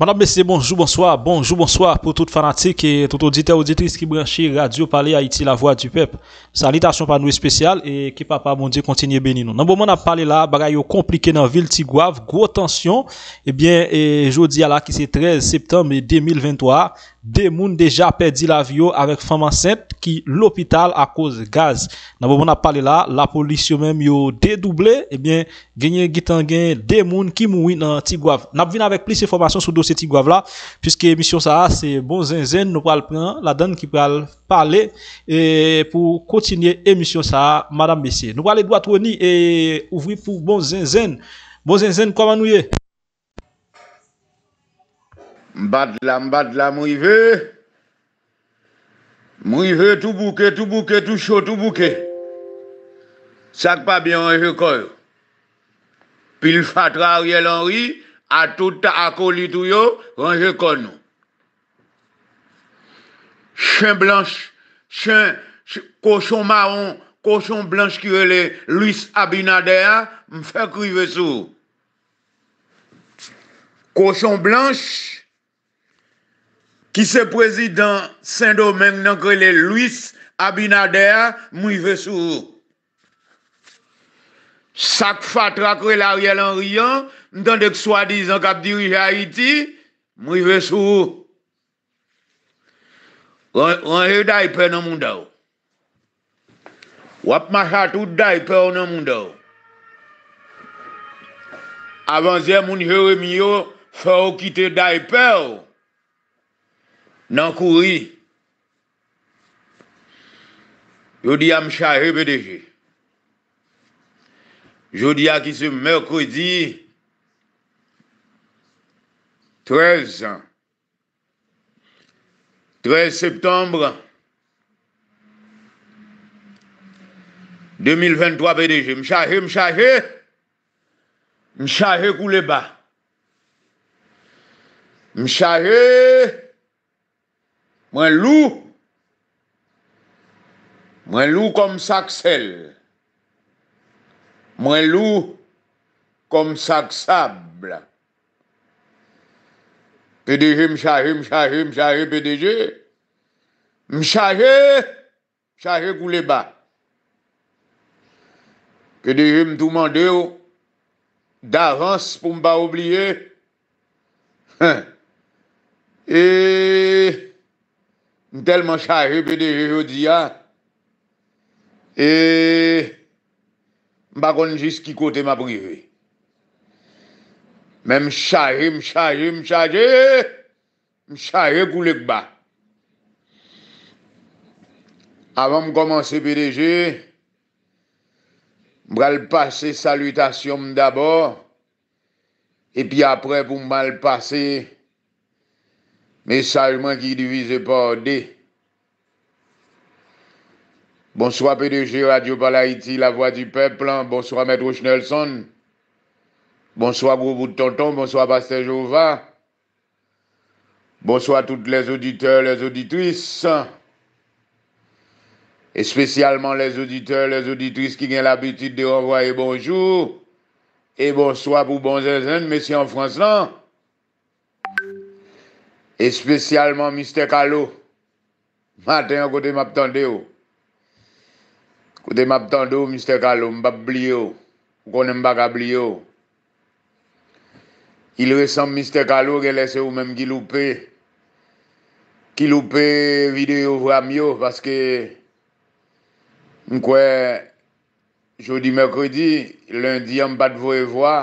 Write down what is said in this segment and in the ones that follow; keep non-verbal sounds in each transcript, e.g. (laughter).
Madame, messieurs, bonjour, bonsoir, bonjour, bonsoir pour les fanatiques et tout auditeur, auditrice qui branche Radio Palais Haïti, la voix du peuple. Salutations par nous spéciales et que papa, mon Dieu, continue béni nous. Dans le moment on a parlé là, bagaille compliqué dans la ville Tigouave, gros tension. Eh bien, et dis à la qui c'est 13 septembre 2023, deux mouns déjà perdu la vie avec femme enceinte qui l'hôpital à cause gaz. Dans on a parlé là, la police même yo dédoublé Eh bien gagné gitan deux qui mouri dans Tigouave. N'a vinn avec plus d'informations sur dossier Tigouave là puisque émission ça c'est bon zinzin, nous le prendre la donne qui pral parler et pour continuer émission ça madame messieurs. Nous pral droit Tony et ouvrir pour bon zinzin. Bon zinzin, comment nous y Mbadla, mbadla, mrive. Mrive tou bouke, tou bouke, tou chou, tou bouke. Sak pa byan anje kon. Pi l fatra a riel anri, a touta a kolitou yo, anje kon nou. Chen blanche, chen, koshon maron, koshon blanche ki vele, luis abinadea, mfe krive sou. Koshon blanche, ki se prezidant Sendo menk nan krele Luis Abinader mou yvesou. Sak fat rakre la riel an riyan, nan dek swadiz an kap dirije a iti, mou yvesou. Ranje daipè nan moun daou. Wap machat ou daipè nan moun daou. Avanzè moun jere miyo, fè ou kite daipè ou. nan kouri jodi a mchaje BDG jodi a ki se mèkredi 13 13 septembre 2023 BDG mchaje mchaje mchaje kou le ba mchaje Mwen lou, mwen lou kom sak sel, mwen lou kom sak sabla. Pdj mchaje, mchaje, mchaje, pdj, mchaje, mchaje kouleba. Pdj mtouman deyo davans pou mba oubliye, (laughs) e m telman chaje PDG jodi ya, e, m bakon jis ki kote ma prive. Men m chaje, m chaje, m chaje, m chaje koulek ba. Avan m komanse PDG, m bakon jis ki kote ma prive. M bakon jis ki kote ma prive. M bakon jis ki kote ma prive. E pi apre pou m bakon jis ki kote ma prive. qui qui divise par D. Bonsoir PDG Radio Palaïti, La Voix du Peuple. Bonsoir Maître Schnelson. Bonsoir Gros de Tonton. Bonsoir Pasteur Jova. Bonsoir toutes les auditeurs, les auditrices. Et spécialement les auditeurs, les auditrices qui ont l'habitude de renvoyer bonjour. Et bonsoir pour bon zinzin, messieurs en France là. E spesyalman Mr. Kalo. Maten yo kote m ap tande yo. Kote m ap tande yo Mr. Kalo. M pa bli yo. Kone m pa ka bli yo. Il resan Mr. Kalo. Ge lese yo menm ki loupé. Ki loupé video vwa myo. Paske m kwe jodi mèkredi. Lindi m pat vwe vwa.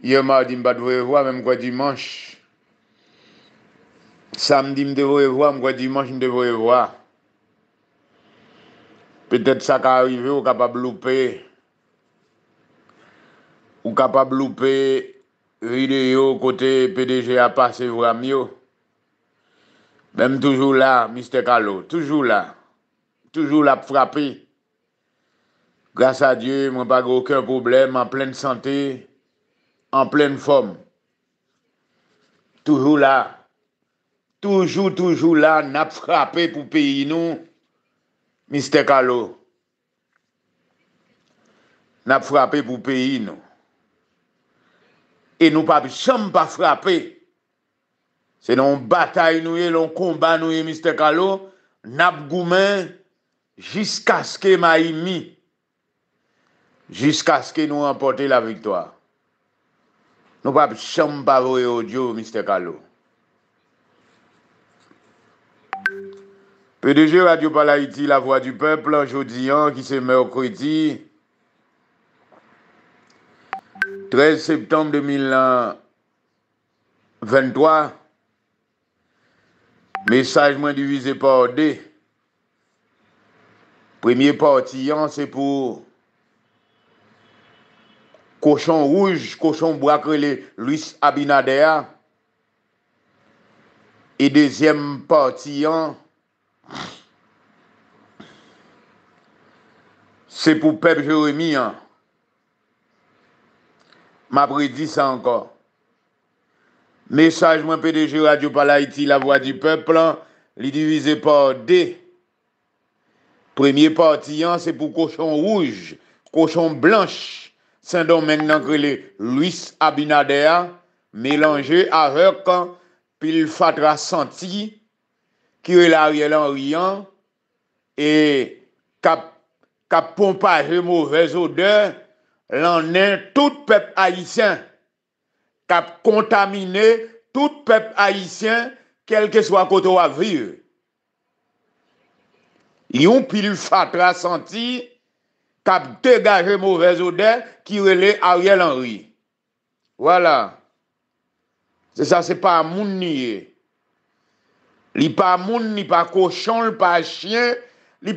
Ye m a di m pat vwe vwa. Menm kwe dimanche. Samedi m devoye vwa, m kwa dimanj m devoye vwa. Petèt sa ka arrive ou kapab loupè. Ou kapab loupè videyo kote PDG a pase vwa myo. Mèm toujou la, Mr. Kalo, toujou la. Toujou la p'frapi. Gras a Diyo, m wè pa gò okèn poublem, an plèn santè, an plèn fòm. Toujou la. Toujou, toujou la, nap frape pou peyi nou, Mr. Kalou. Nap frape pou peyi nou. E nou pa bi chanm pa frape, se nou batay nou e, nou komban nou e, Mr. Kalou, nap goumen, jiska ske ma imi, jiska ske nou anpote la viktoa. Nou pa bi chanm pa vowe o Diyo, Mr. Kalou. PDG Radio Palaiti, La Voix du Peuple, anjou diyan ki se mèw kredi. 13 septembre 2023 Mèsage mwen divise par D Premiè partiyan se pou kochon rouge, kochon brakrelé, luis abinadea e dezyèm partiyan Se pou pep Jeremie an M'apredi sa ankon Mesaj mwen pedeje radio pala iti La voa di pep lan Li divize por de Premier parti an Se pou koshon rouge Koshon blanche Sen don men nan krele Luis Abinadea Melange a rekan Pil fatra santi kire la rye lan riyan, e kap pompaje mouvez ode, lan nan tout pep haisyen, kap kontamine tout pep haisyen, kelke swa koto wav riyen. Yon pil fatra santi, kap degaje mouvez ode, kire le a rye lan riyan. Wala, se sa se pa moun niye, Li pa moun, li pa koshon, li pa chien, li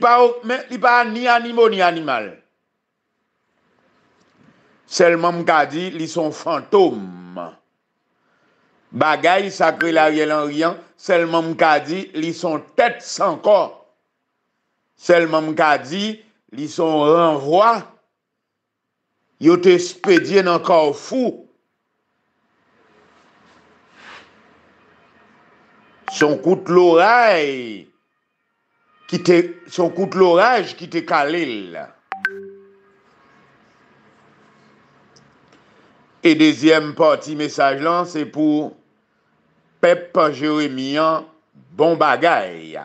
pa ni animo, ni animal. Selman mkadi, li son fantoum. Bagay sakri la rielan rian, selman mkadi, li son tèt san kor. Selman mkadi, li son renvwa. Yo te spedye nan kor fou. Son koute l'oraj ki te kalil. E dezyem parti mesaj lan, se pou Pep Jeremian, bon bagay,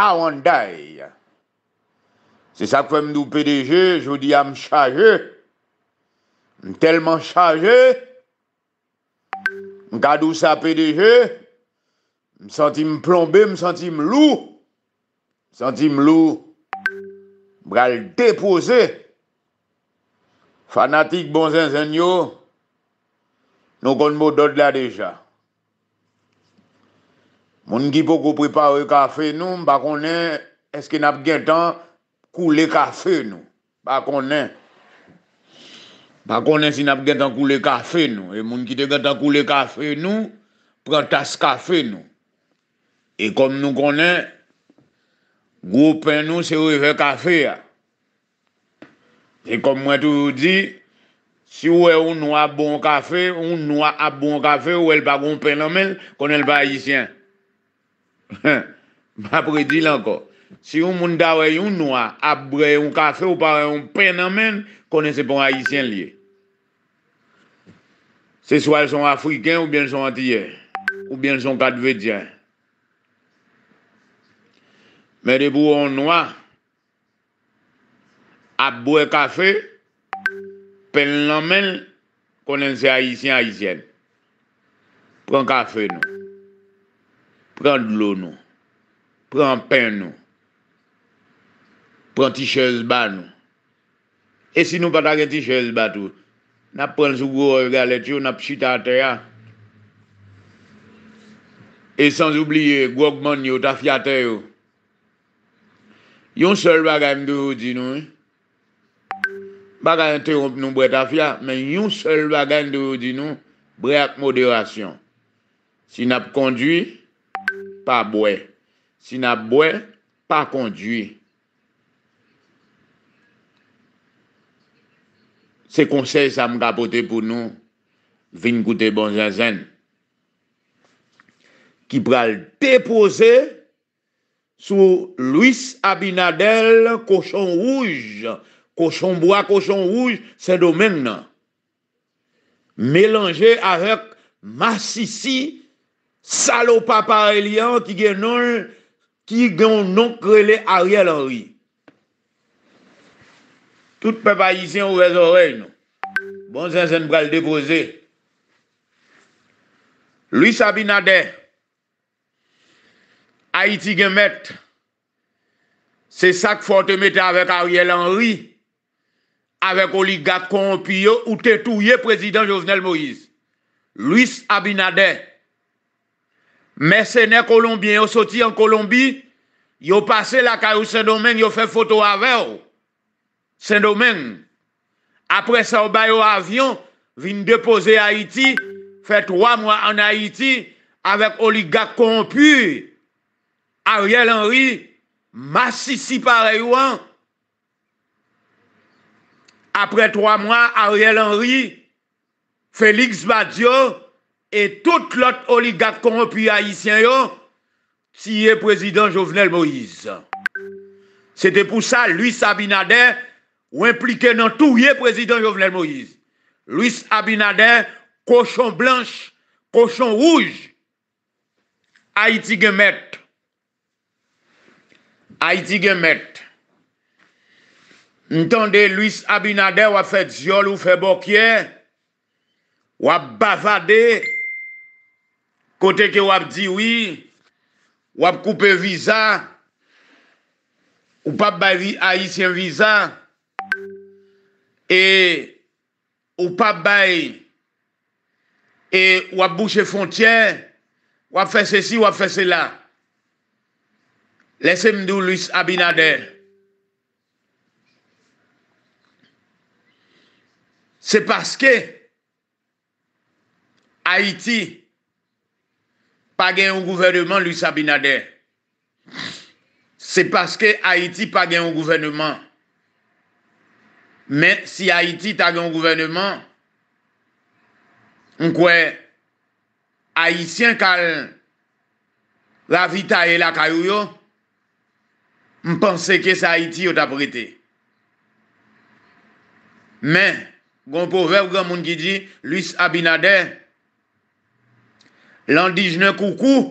awan day. Se sa kwen mdou PDG, jodi am chaje, mtelman chaje, mkado sa PDG, m senti m plombe, m senti m lou, m senti m lou, m bral depose, fanatik bon zanzen yo, nou kon mou dot la deja. Moun ki pou koupripare kafe nou, m pa konen eske nap gen tan koule kafe nou, pa konen, pa konen si nap gen tan koule kafe nou, e moun ki te gen tan koule kafe nou, pran tas kafe nou. E kom nou konen, gwo pen nou se ou e fe kafe ya. E kom mwen tou di, si ou e ou nou a bon kafe, ou nou a a bon kafe, ou el pa gwo pen nan men, konen l pa ayisyen. (laughs) Ma predi lanko. Si ou moun dawey ou nou a ap brey ou kafe ou pa rey ou pen nan men, konen se pon ayisyen liye. Se swa el son afriken ou bien son antiyen. Ou bien son katvediyen. Mè de pou ou nou a, ap bou e kafe, pen l'anmen, konen se a yisyen a yisyen. Pren kafe nou, pren l'ou nou, pren pen nou, pren tichez ba nou. E si nou pata gen tichez ba tou, nap pren sou gwo ou galet yo, nap chita a te ya. E sans oubliye, gwo gman yo ta fiatè yo, Yon sol bagay mde ou di nou. Eh? Bagay interromp nou bret afya. Men yon sol bagay mde ou di nou. Brek moderasyon. Si nap kondwi. Pa bwe. Si nap bwe. Pa kondwi. Se konsey sa m kapote pou nou. Vin koute bon zazen. Ki pral deposey. Sou Louis Abinadel, koshon rouge, koshon boya, koshon rouge, se domen nan. Melange arèk masisi, salopa parelian, ki genon, ki genon krele Ariel Henry. Tout pe pa yisi an ouè zorey nou. Bon zèn zèn bral depose. Louis Abinadel, Haïti c'est ça qu'il faut te mettre avec Ariel Henry, avec oligat corrompu. ou te président Jovenel Moïse. Luis Abinader. il est sorti en Colombie, il yo passé la au Saint-Domingue, yo fait photo avec avec Saint-Domingue. ça, sa ou avion, avion, déposer déposer Haïti, fait trois mois en Haïti, avec oligat corrompu. Ariel Henry, Masisi Pareyouan, apre 3 mwa, Ariel Henry, Félix Badiou, et tout l'autre oligat konopi haïtien yo, tiye président Jovenel Moïse. C'était pour ça, Louis Sabinader, ou impliqué dans tout yé président Jovenel Moïse. Louis Sabinader, cochon blanche, cochon rouge, haïti gemèk, Ha iti gen met. Ntande Luis Abinader wap fet ziol ou fe bokye, wap bavade, kote ke wap diwi, wap koupe viza, ou pap bayi Haitien viza, e ou pap bayi, e wap bouche fontien, wap fese si, wap fese la. Lese mdou luis abinade. Se paske Haiti pa gen ou gouvernement luis abinade. Se paske Haiti pa gen ou gouvernement. Men si Haiti ta gen ou gouvernement, mkwe Haitien kal la vitaye la kayou yo, Mpense ke sa Haiti yot aprete. Men, Gon pou vep gen moun ki di, Louis Abinadè, lan di jnen koukou,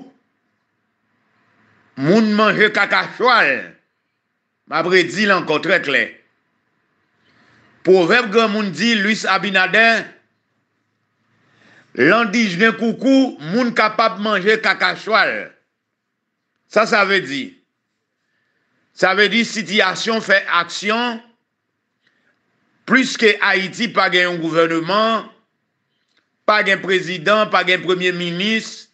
moun manje kakaswal. Mabre di lanko trekle. Po vep gen moun di, Louis Abinadè, lan di jnen koukou, moun kapap manje kakaswal. Sa sa ve di, Sa ve di siti aksyon fe aksyon, plis ke Haiti pa gen yon gouvernement, pa gen prezident, pa gen premier-ministre,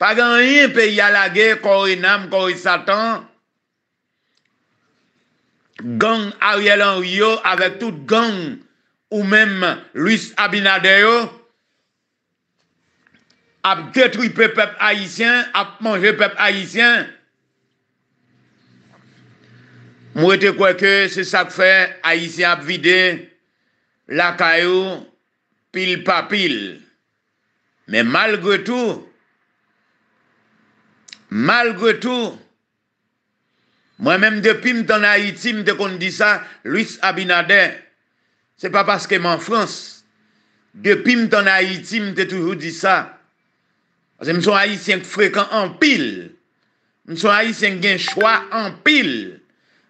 pa gen yon pe yalage kore nam, kore satan, gang Ariel Anriyo ave tout gang ou men Luis Abinadeyo, ap ketripe pepe aisyen, ap manje pepe aisyen, Mou ete kweke se sak fe, ayisyen ap vide, la kayou, pil pa pil. Men malgre tou, malgre tou, mwen menm depim tan ayitim te kon di sa, Louis Abinader, se pa paskeman Frans, depim tan ayitim te toujou di sa, se mson ayisyen frekant an pil, mson ayisyen gen chwa an pil,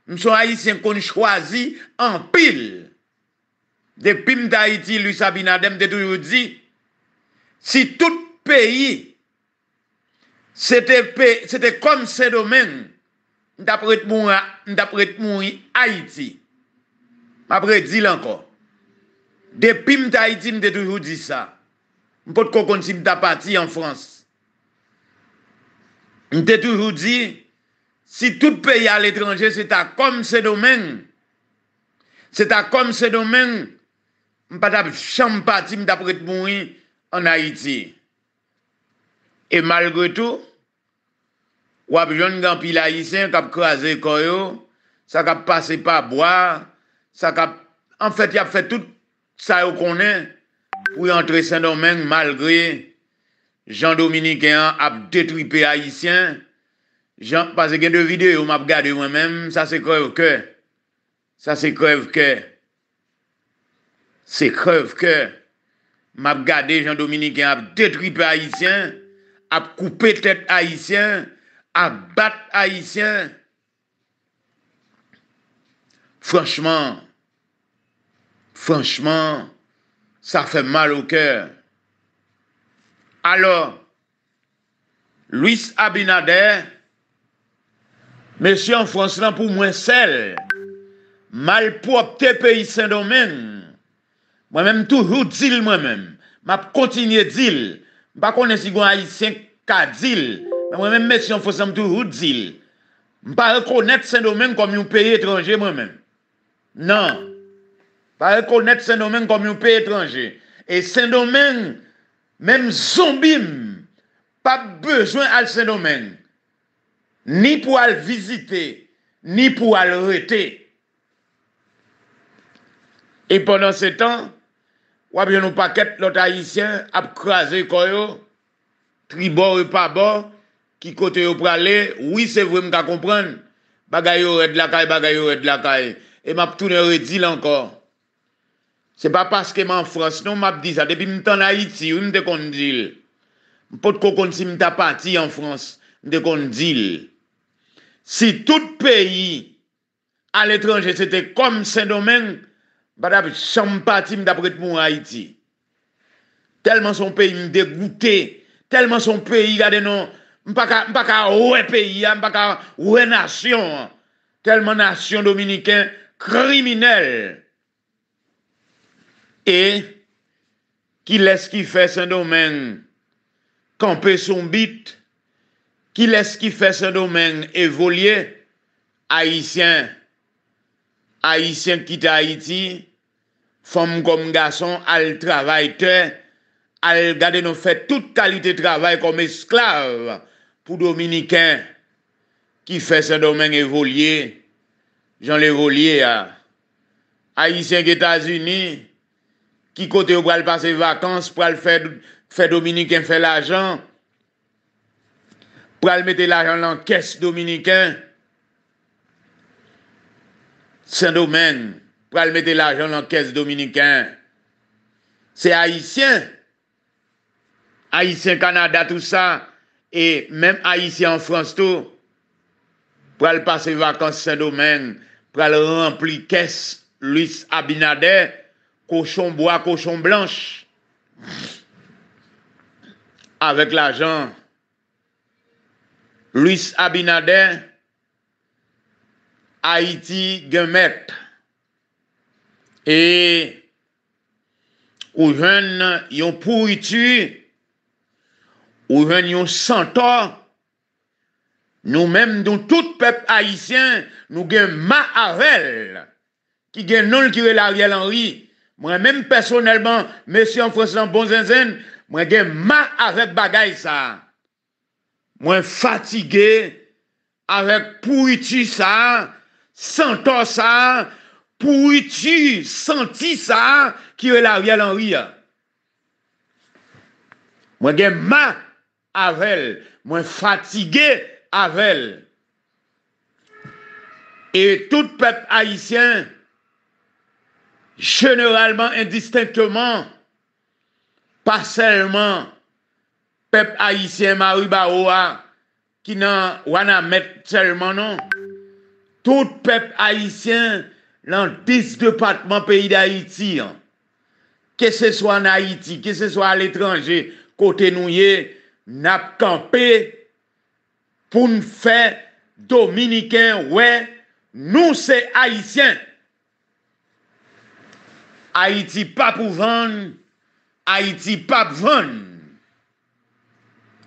m sou Haitien kon chwazi an pil. Depi m ta Haiti, lui Sabina Deme te toujou di, si tout peyi se te pe, se te kon se domen, m ta prete moun Haiti. Apre, di lanko. Depi m ta Haiti, m te toujou di sa. M pot kon kon si m ta pati an France. M te toujou di, m te toujou di, Si tout peyi al etranje, se ta kom se domen, se ta kom se domen, m patap champati m tapret mouni an Haiti. E malgre tou, wap joun gampil Haitien kap kwa ze koyo, sa kap pase pa boar, sa kap, an fèt y ap fèt tout sa yo konen, pou y antre se domen malgre Jean-Dominique a ap detripe Haitien, Jean, parce que deux vidéos, m'a regardé moi-même, ça c'est au que. Ça c'est crève que. C'est crève que. M'a regardé Jean Dominicain a détruit haïtien, a coupé tête haïtien, a battu haïtien. Franchement, franchement, ça fait mal au cœur. Alors, Luis Abinader, Mèsyon Franslan pou mwen sel, mal pou ap tepe yi sèndomen, mwen mèm tou hout zil mwen mèm, mwen mèm kontinye zil, mwen mèm mèsyon Franslan pou hout zil, mwen mèm mèsyon Franslan pou hout zil, mwen mèm mèm konet sèndomen kom yon pe etranje mwen mèm, nan, mwen mèm konet sèndomen kom yon pe etranje, e sèndomen mèm zombim, pa bezwen al sèndomen. Ni pou al vizite, ni pou al rete. E pwèndan se tan, wap jenou paket lot haitien ap krasè koyo, tribor e pabor, ki kote yo prale, wè se vwè mka kompren, bagay yo red lakay, bagay yo red lakay, e map toune redil ankor. Se pa paske man Frans, non map di sa, depi mwen tan haiti, wè mwen te kondil. Mwen pot koko nsi mwen ta pati an Frans, mwen te kondil. Si tout peyi al etranje se te kom sen domen, badap chan patim dapret moun Haiti. Telman son peyi mdegoute, telman son peyi gade nou, mpaka mpaka ouwe peyi, mpaka ouwe nasyon, telman nasyon dominikèn kriminel. E, ki leskifè sen domen kampè son bit, Ki les ki fè sè domèng evoliè, Haitien, Haitien kit Haiti, fòm kom gason, al travay tè, al gade nou fè tout kalite travay kom esklav pou Dominikèn, ki fè sè domèng evoliè, jan l'evoliè ya. Haitien ki Etats-Unis, ki kote ou gwa l'pase vakans pou al fè Dominikèn fè l'ajan, pour aller mettre l'argent dans la caisse dominicaine, saint pour aller mettre l'argent dans la caisse dominicaine, C'est haïtien. Haïtien Canada, tout ça. Et même haïtien en France, tout. Pour aller passer vacances saint pour aller remplir caisse Luis Abinader. Cochon bois, cochon blanche. Avec l'argent Louis Abinadè, Haiti, Gemet, et ou ren yon pouritu, ou ren yon santo, nou menm nou tout pep Haitien, nou gen ma avèl ki gen non kire l'Ariel Henry, mwen menm personelman, M. François Bonzenzen, mwen gen ma avèl bagay sa. mwen fatigè avèk pou iti sa, santo sa, pou iti senti sa, ki wè la rè lan rè. Mwen gen ma avèl, mwen fatigè avèl. Et tout pep haïtien, jeneralman, indistinteman, paselman, pep haitien ma ou ba ou a ki nan wana met chelman nan. Tout pep haitien lan dis departman peyi da Haiti an. Ke se swa na Haiti, ke se swa al etranje kote nou ye, nap kampe pou n fe dominiken we nou se haitien. Haiti pap ou van, Haiti pap van.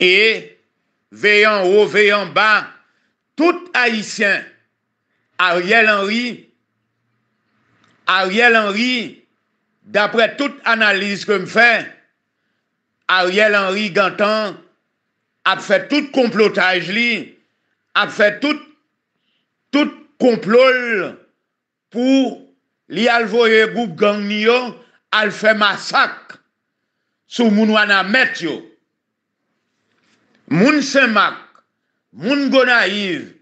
E veyan ou veyan ba, tout Haitien, Ariel Henry, Ariel Henry, d'apre tout analize ke m fe, Ariel Henry gantan ap fe tout komplotaj li, ap fe tout, tout komplol pou li alvoye goup gang nio al fe masak sou moun wana met yo. Moun Semak, moun Gonaiv,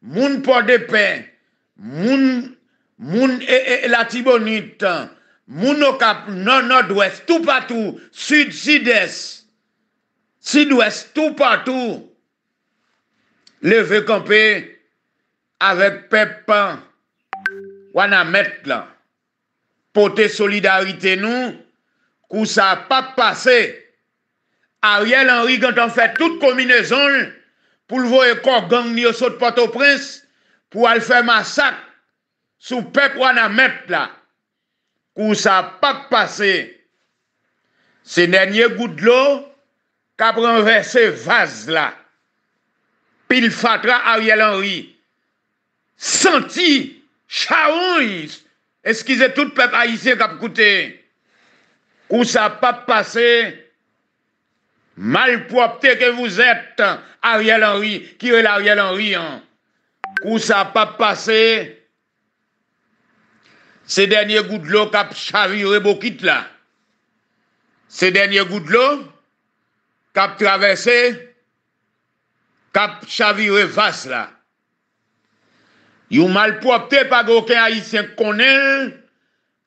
moun Pordepen, moun Eelatibonit, moun e, e, Okap, non Nord-Ouest, tout patou, Sud-Sides, Sud-Ouest, tout patou. Leve kompe, avek pep pan, wana met la, pote solidarite nou, kou sa pa pase. Ariel Henry gantan fè tout kominezon, pou lvo e kor gang nyo sot pato prins, pou al fè masak, sou pek wana mèp la, kou sa pap pase, se nè nye gout lò, kap renve se vaz la, pil fatra Ariel Henry, santi, chawon, eskize tout pek a yise kap koute, kou sa pap pase, Malpropte ke vous ete Ariel Henry Kirel Ariel Henry Kou sa pa pase Se denye goudlo Kap chavire bokit la Se denye goudlo Kap travese Kap chavire vas la You malpropte Pago ken a yisen konen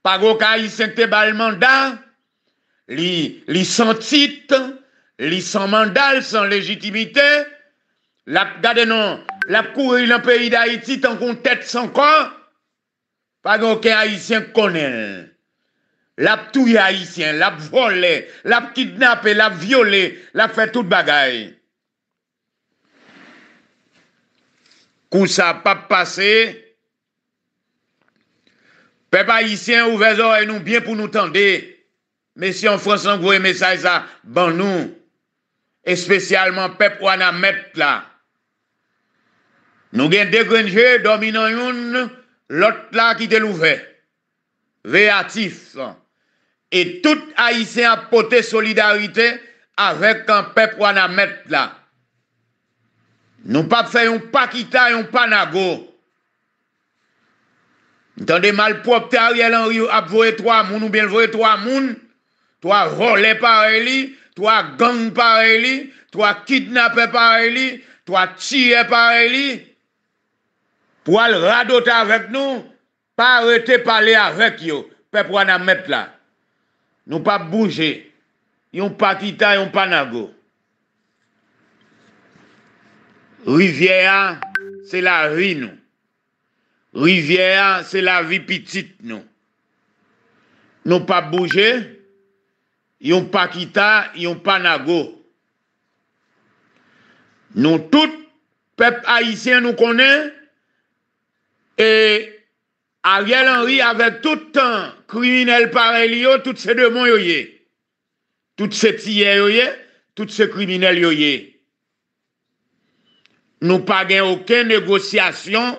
Pago ken a yisen te balman da Li sentit Li sentit Li san mandal, san legitimite, lap gade non, lap kou yi lan peyi da iti, tan kon tet san kon, pa gen oken Haitien konel. Lap tou yi Haitien, lap vole, lap kidnape, lap viole, lap fe tout bagay. Kou sa pa pase, pe pa Haitien ouvezo, e nou bien pou nou tende, me si an fwansan kou e mesay sa, ban nou, spécialement Pepe ou la. là. Nous de dégringé, dominant une, l'autre là qui était louvée, Véatif. Et tout Haïtien a poté solidarité avec un peuple Wanamet la. Nous pas faire un Pakita panago. Nous Panago. de mal propre Ariel Henry a voué trois moun ou bien voué trois moun, trois volés par elle... To a gang pare li, to a kidnape pare li, to a tire pare li, pou al rado ta vek nou, pa rete pale avek yo, pe pou an amet la. Nou pa bouje, yon pa kita, yon pa nago. Riviera, se la vi nou. Riviera, se la vi pitit nou. Nou pa bouje, yon pa kita, yon pa nago. Nou tout pep haisyen nou konen e Ariel Henry ave tout tan kriminel parel yo, tout se demon yo ye. Tout se tiye yo ye, tout se kriminel yo ye. Nou pa gen ouke negosyasyon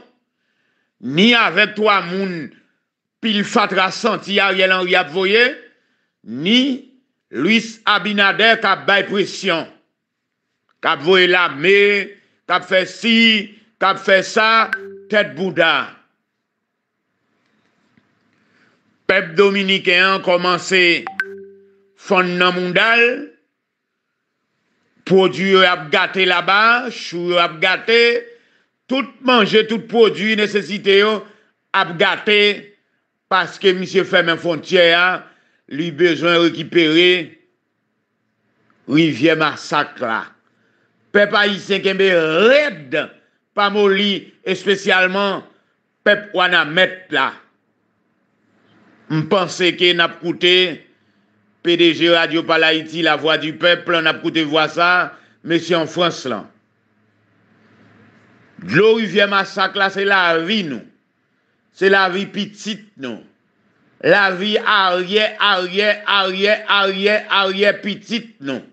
ni ave to amoun pil fatra santi Ariel Henry ap voye, ni Louis Abinader kap bay presyon. Kap voye la me, kap fe si, kap fe sa, tet bouda. Pep Dominikéan komanse fond nan moun dal, pwodu yo ap gate la ba, chou yo ap gate, tout manje, tout pwodu yo, ap gate, paske misye fèmen fontyè ya, lui besoin récupérer rivière massacre là. Peuple haïtien qui red pas molli, et spécialement peuple Mette. là. M'pense que n'a écouté PDG Radio Palaïti, la voix du peuple, n'a écouté voir ça, monsieur en France là. De rivière massacre c'est la vie nous. C'est la vie petite nous. La vie arrière, arrière, arrière, arrière, arrière, petite. non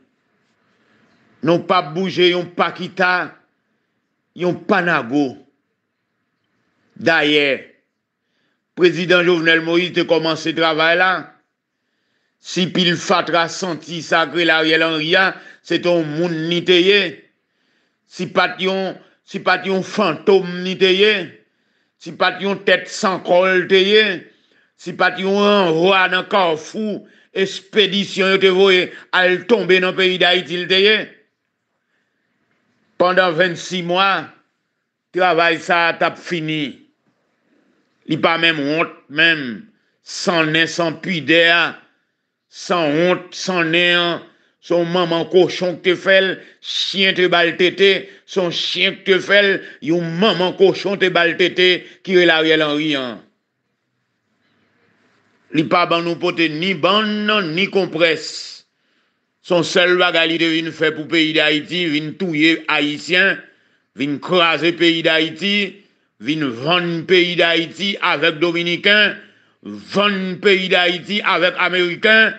non pas bouger yon paquita yon panago. D'ailleurs, président Jovenel Moïse te ce travail-là. Si Pile fatra senti sacré la riel rien, c'est au ton monde Si pat si fantôme n'y fantôme niteye. Si tête sans sans Si pati ou an, wwa nan kaw fou, espedisyon yo te voye al tombe nan peyi da itil teye. Pendan 26 mwa, te wavay sa tap fini. Li pa menm hont menm, san nen, san pwider, san hont, san nen, son maman koshon k te fel, chien te bal tete, son chien k te fel, yon maman koshon te bal tete, ki re la riel an riyan. li pa ban nou pote ni ban nan ni kompres. Son sel baga li de vin fè pou peyi d'Haïti, vin touye Haitien, vin krasè peyi d'Haïti, vin vann peyi d'Haïti avek Dominikèn, vann peyi d'Haïti avek Amerikèn,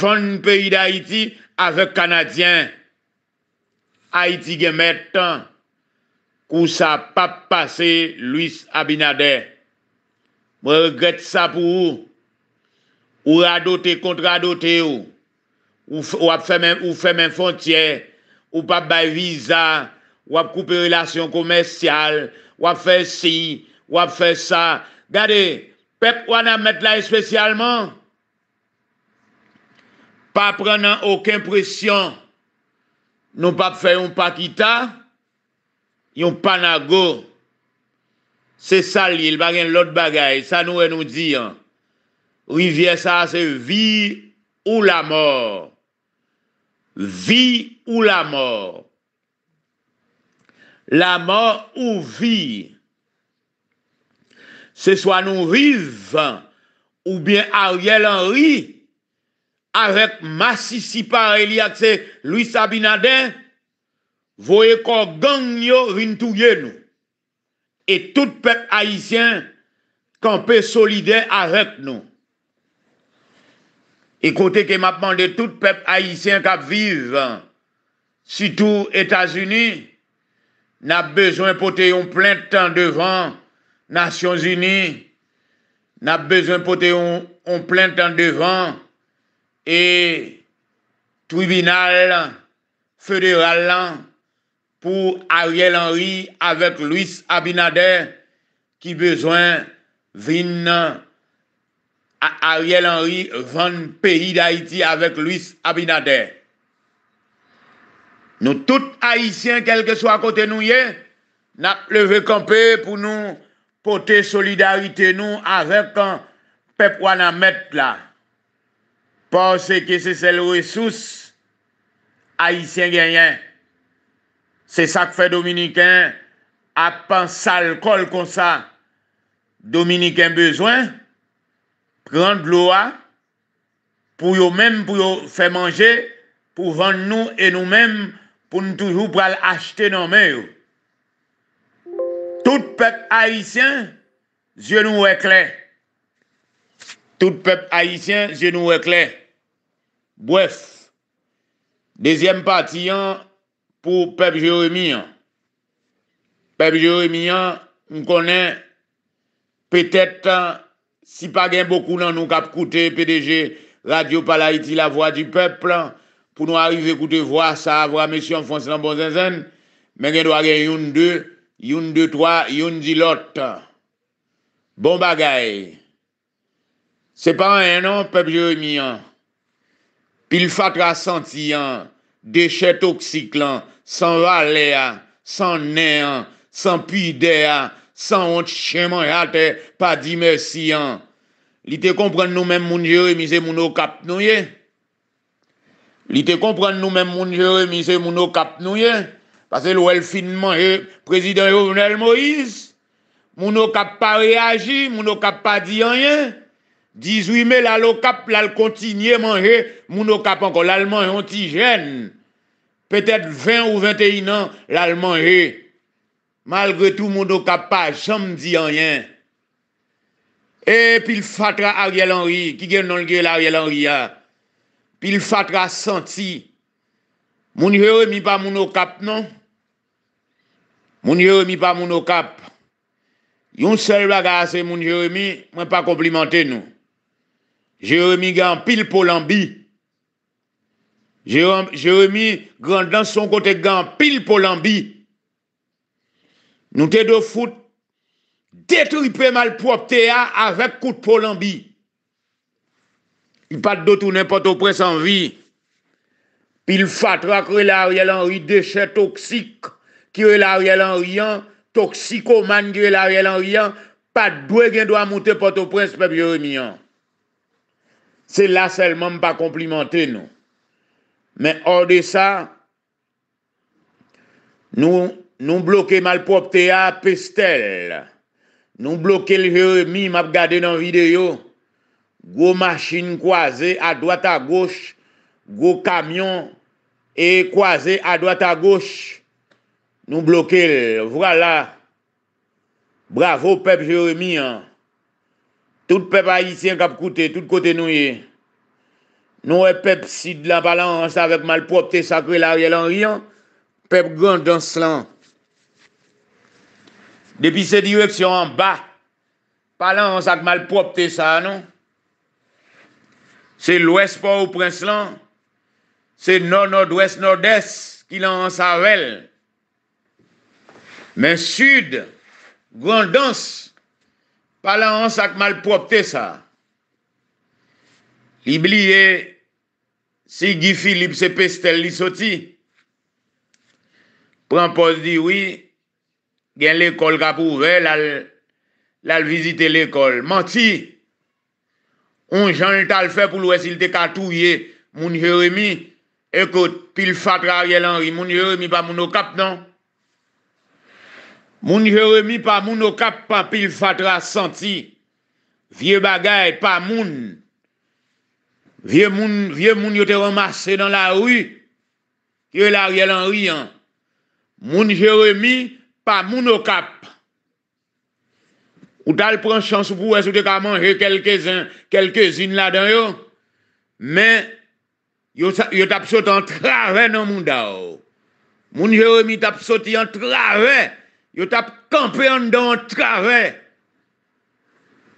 vann peyi d'Haïti avek Kanadyen. Haïti gen mèr tan, kou sa pa pase Louis Abinadè. Mwen regèt sa pou ou, Ou adote kontra adote ou. Ou ap fè men fontyè. Ou pa bay viza. Ou ap koupe relasyon komersyal. Ou ap fè si. Ou ap fè sa. Gade, pep wana met la espesyalman. Pa prenen okèm presyon. Nou pa fè yon pakita. Yon panago. Se sali, l bagay lot bagay. Sa nou e nou di yon. Rivye sa se vi ou la mor. Vi ou la mor. La mor ou vi. Se swa nou riv, ou bien Ariel Henry, arek masisi pareli akse Louis Sabinadin, voye kon gangyo rintouye nou. Et tout pek haisyen kon pe solide arek nou. Écoutez que m'a demandé tout peuple haïtien qui vivent, surtout États-Unis, n'a besoin porter un temps devant Nations Unies, n'a besoin porter un, un temps devant et tribunal fédéral pour Ariel Henry avec Luis Abinader qui besoin vin à Ariel Henry vendre pays d'Haïti avec Luis Abinader. Nous tous Haïtiens, quel que soit à côté nous, nous levé campé pour nous porter solidarité nous avec un peuple mettre là. Parce que c'est la ressource haïtien gagnant. C'est ça que fait Dominicain à penser à l'alcool comme ça. Dominicain besoin prendre loi hein, pour eux-mêmes, pour faire manger, pour vendre nous et nous-mêmes, pour nous toujours acheter nos mains. Tout peuple haïtien, je nous éclaire. Tout peuple haïtien, je nous éclaire. Bref, deuxième partie hein, pour peuple Le hein. Peuple Jérémy, on connaît peut-être Si pa gen bokou nan nou kap koute PDG Radio Palaiti la voa di pepl, pou nou arrive koute voa sa avwa mesyu an fonselan bon zazen, men gen do a gen yon de, yon de toa, yon di lot. Bon bagay. Se pa an enon pep Jeremie an, pil fatra senti an, deche toksik lan, san valè an, san ne an, san pi de an, sans honte, chien Montréal, pas dit merci. Hein. Il te comprend nous-mêmes, mon Jérémie, c'est mon cap nous Il nous-mêmes, mon Jérémie, c'est mon cap nous Parce que le finement est président Jovenel Moïse. Mon cap pas réagi, mon cap pas dit rien. 18 mai, là, le cap, là, continuer manger, mon cap encore, l'allemand est antigène. Peut-être 20 ou 21 ans, l'allemand est. Malgre tou moun okap pa, jom di an yen. E pil fatra Ariel Henry, ki gen non gen Ariel Henry ya. Pil fatra santi. Moun Jeremie pa moun okap non? Moun Jeremie pa moun okap. Yon sel blagase moun Jeremie, mwen pa komplimante nou. Jeremie gan pil polan bi. Jeremie gran dan son kote gan pil polan bi. Nou te do fout detripe malprop te a avèk kout polambi. I pat do toune pat opres anvi. Pil fat rak re la riel anri deche toksik ki re la riel anri an, toksikoman ki re la riel anri an, pat dwe gen do amoute pat opres pe bi renian. Se la selman pa komplimante nou. Men or de sa, nou Nou bloke malpropte a Pestel. Nou bloke l Jeremie map gade nan video. Go machin kwaze a doat a goch. Go kamyon e kwaze a doat a goch. Nou bloke l Vralla. Bravo pep Jeremie an. Tout pep ayisyen kap koute, tout kote nouye. Nou e pep si d la balan an sa vek malpropte sakre la riel an riyan. Pep grand dan slan. Depi se direksyon an ba, palan an sak malpropte sa, non? Se l'ouest pa ou prins lan, se nord-nord-ouest-nord-est ki lan an savèl. Men sud, grand dans, palan an sak malpropte sa. Libliye, si gifilip se pestel li soti, prampos di oui, l'école qui ka pouve, la l'école. visiter l'école. Menti, on j'en le fait pou lwes s'il te le Mon Jérémy, Écoute, pil fatra Ariel Henry, Mon Jérémy, pas Mon cap, non? mon Jérémy, pas mon cap, pas Pile fatra senti... Vieux bagay pas mon Vieux moun, Vieux moun yote était ramassé la rue. Qui est l'Ariel Henry hein Mon Jérémy, pas mon au cap ou t'as le prend chance pour est-ce que quelques-uns quelques-unes là-dedans mais yo yo sauté en travers dans mon dao mon Jérémy a sauté en travers yo t'as campé en dans travers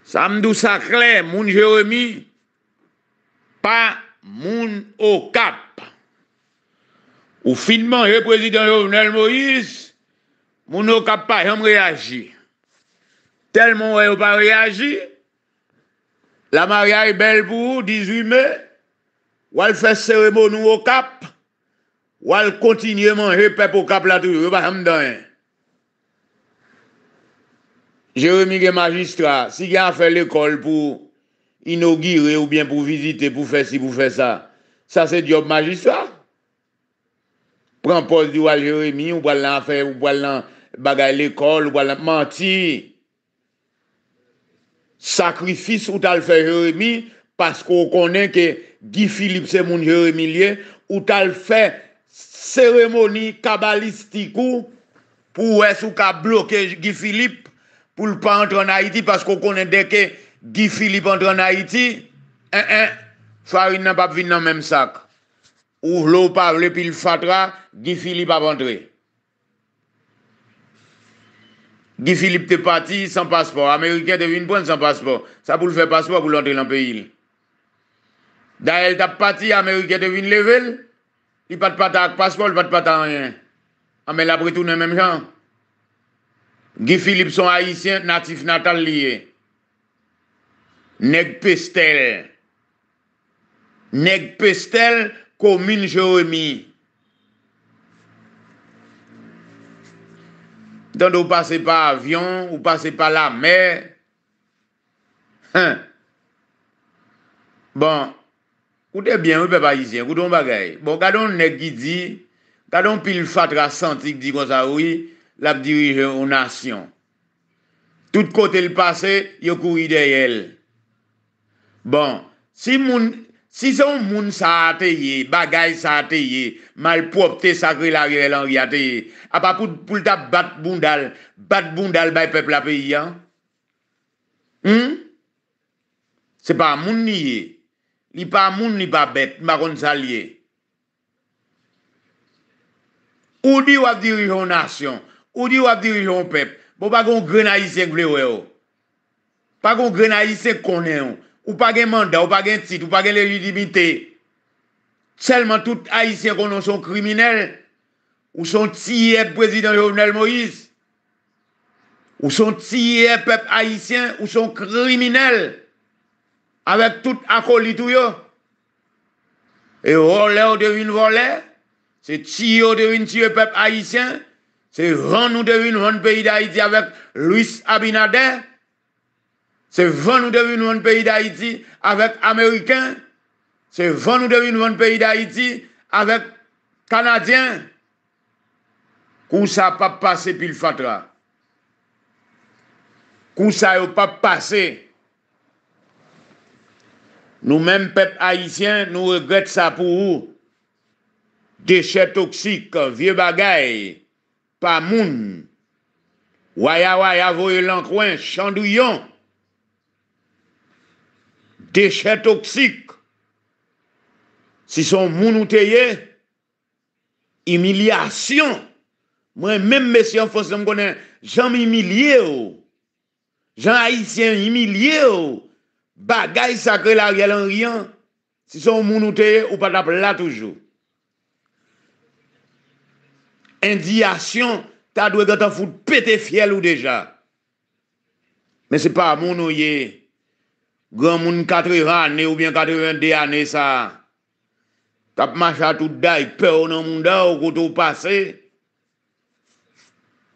ça me dit ça clair mon Jérémy pas mon au cap ou finement le président Jovenel Moïse Moun nou kap pa, yon m reagi. Tel moun wè yon pa reagi, la maria yon e bel pou, 18 me, wè l fè sère moun nou wò kap, wè l kontinye moun jè pe pou kap la tou, wè pa hamdanyen. Jérémy gen magistrat, si gen a fè l'ekol pou inogire ou bien pou vizite, pou fè si pou fè sa, sa se diop magistrat. Pren pos di wè Jérémy, ou pwè l'an fè, ou pwè l'an... bagay l'ekol, wala manti. Sakrifis ou tal fe Jeremie, paskou konen ke Gifilip se moun Jeremie liye, ou tal fe seremoni kabalistikou pou wè sou ka bloke Gifilip pou l'pa antre nan Haiti paskou konen deke Gifilip antre nan Haiti, en en, Farid nan pap vin nan mèm sak. Ou lò ou pavle pi l'fatra, Gifilip ap antre. Gifilip te pati san paspor, Amerike devine pren san paspor. Sa pou l'fe paspor pou l'entre l'anpeyil. Da el ta pati Amerike devine level, li pati pati ak paspor, li pati pati anjen. Ame ah, la bretounen menm jan. Gifilip son haisyen natif natal liye. Neg pestel. Neg pestel komine jeremi. Tante ou pase pa avyon, ou pase pa la mer. Bon, koute bien, ou pe pa isyen, koute on bagay. Bon, kade on nek ki di, kade on pil fatra santik di kon sa ou, la dirije ou nasyon. Tout kote l'pase, yo kou idey el. Bon, si moun... Si son moun sa ate ye, bagay sa ate ye, malprop te sakre la rire lan riate ye, apapout pou lta bat bundal, bat bundal bay pep la peyi an. Hmm? Se pa moun ni ye, li pa moun ni pa bet, makon sa li ye. Odi wak dirijon nasyon, odi wak dirijon pep, bo pa kon grenayisek vle we yo. Pa kon grenayisek konen yo. ou pas gen mandat, ou pas gen titre, ou pas gen légitimité. Seulement tout haïtien qu'on sont criminels, ou sont tiers président Jovenel Moïse, ou sont tiers peuple haïtien, ou sont criminels, avec tout acolyte tout yo. Et ou devine voleur, c'est tio devine tirer peuple haïtien, c'est rend nous devine pays d'Haïti avec Luis Abinader, Se van nou devine moun peyi d'Haïti avèk Amerikèn? Se van nou devine moun peyi d'Haïti avèk Kanadyèn? Kou sa pa pase pil fatra? Kou sa yo pa pase? Nou men pepe Haïtien nou regrete sa pou ou? Dechet toksik, vie bagay, pa moun, waya waya voye lankwen, chandou yonk, dechet toksik, si son moun ou teye, emilyasyon, mwen menm mesye an fonsen m konen, oh. janm emilye ou, janm haisyen emilye ou, bagay sakre la riyal an riyan, si son moun ou teye, ou patap la toujou. Endiyasyon, ta dwe gata foute pete fiel ou deja, men se pa moun ou ye, Gran moun 80 ane ou bien 82 ane sa. Tap macha tout da, pe ou nan moun da ou koutou pase.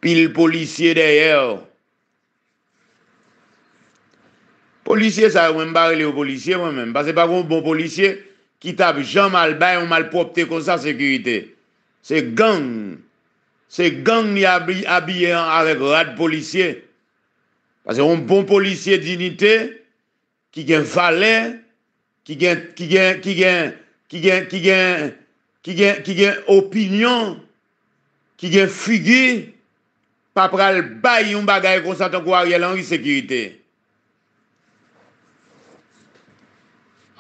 Pil polisye deyer. Polisye sa, wè mbare li wè polisye mwen mèm. Pase pa kon bon polisye, ki tap jan mal bay ou mal popte kon sa sekurite. Se gang. Se gang ni abye an arek rad polisye. Pase kon bon polisye djinite, Ki gen valen, ki gen, ki gen, ki gen, ki gen, ki gen, ki gen, ki gen, ki gen opinyon, ki gen figi, pa pral bay yon bagay kon satan kwa yon anwi sekirite.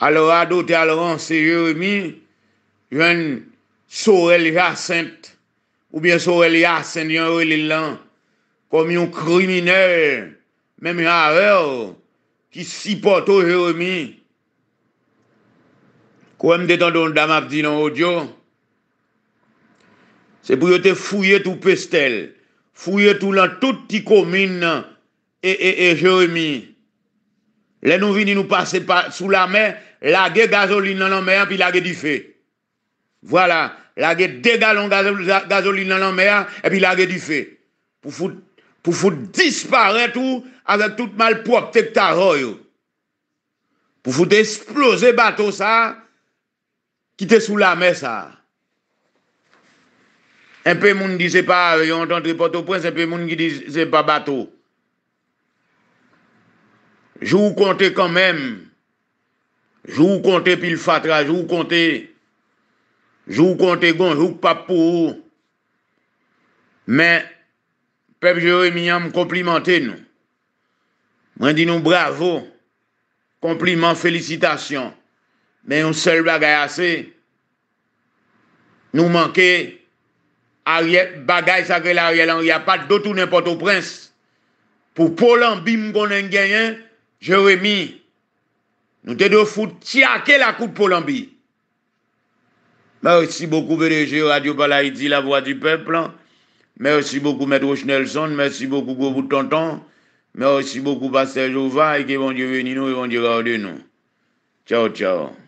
Alora, do te aloran, se jirimi, jen sorel yasent, ou bien sorel yasent, yon relilan, kom yon kriminey, men mi harer, Ki sipote ou Jeremie. Kou em detan don damap di nan o Djo. Se pou yo te fouye tou pestel. Fouye tou lan tout ti komine nan. E, e, e, Jeremie. Le nou vini nou pase sous la mer, lage gazoline nan nan mer, pi lage di fe. Vwala, lage de galon gazoline nan nan mer, e pi lage di fe. Pou foute, pou foute dispare tout, avec tout à Royo oh, pour vous exploser bateau ça qui sous la mer ça. Un peu monde dit disait pas euh, on entendu Port-au-Prince, un peu monde qui disait pas bateau. Je vous comptais quand même. Je vous comptais pile fatra, je vous comptais. Je vous comptais gon, je vous pas pour. Mais peuple je me complimenter, nous. Mwen di nou bravo, kompliment, felicitasyon. Men yon sel bagay ase. Nou manke bagay sakre la riyal an, yon pat do tout n'importe ou prince. Po Polanbi mkonen genyen, Jeremie, nou te do foute tsyake la koute Polanbi. Mersi bokou BDG, Radio Balaydi, La Voix du Peuple. Mersi bokou Mèdou Chnelson, mersi bokou Gopou Tonton. Merci beaucoup, Pasteur Jova, et que vont Dieu bénisse nous et bon Dieu garde nous. Ciao, ciao.